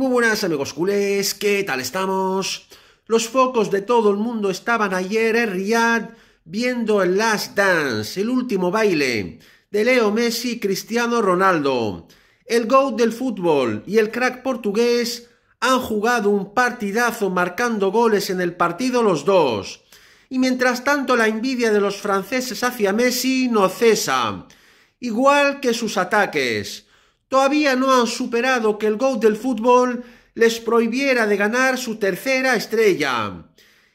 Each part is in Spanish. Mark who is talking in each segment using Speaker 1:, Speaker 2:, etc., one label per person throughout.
Speaker 1: Muy buenas amigos culés, ¿qué tal estamos? Los focos de todo el mundo estaban ayer en Riyadh viendo el Last Dance, el último baile, de Leo Messi y Cristiano Ronaldo. El GOAT del fútbol y el crack portugués han jugado un partidazo marcando goles en el partido los dos. Y mientras tanto la envidia de los franceses hacia Messi no cesa, igual que sus ataques todavía no han superado que el GOAT del fútbol les prohibiera de ganar su tercera estrella.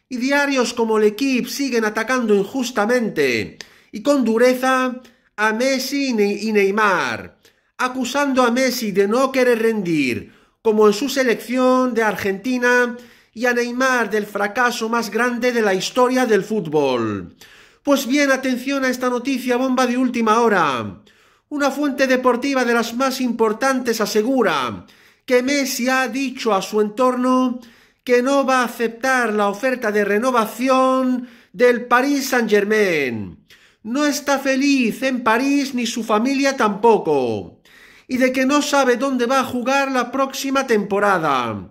Speaker 1: Y diarios como el equipo siguen atacando injustamente y con dureza a Messi y Neymar, acusando a Messi de no querer rendir, como en su selección de Argentina, y a Neymar del fracaso más grande de la historia del fútbol. Pues bien, atención a esta noticia bomba de última hora. Una fuente deportiva de las más importantes asegura que Messi ha dicho a su entorno que no va a aceptar la oferta de renovación del Paris Saint-Germain. No está feliz en París ni su familia tampoco. Y de que no sabe dónde va a jugar la próxima temporada.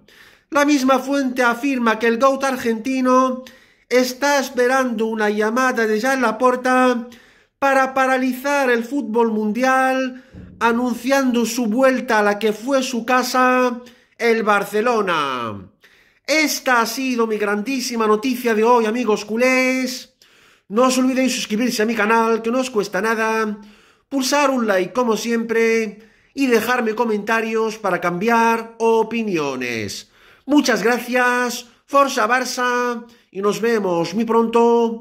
Speaker 1: La misma fuente afirma que el GOAT argentino está esperando una llamada de la puerta para paralizar el fútbol mundial, anunciando su vuelta a la que fue su casa, el Barcelona. Esta ha sido mi grandísima noticia de hoy, amigos culés. No os olvidéis suscribirse a mi canal, que no os cuesta nada, pulsar un like como siempre y dejarme comentarios para cambiar opiniones. Muchas gracias, Forza Barça, y nos vemos muy pronto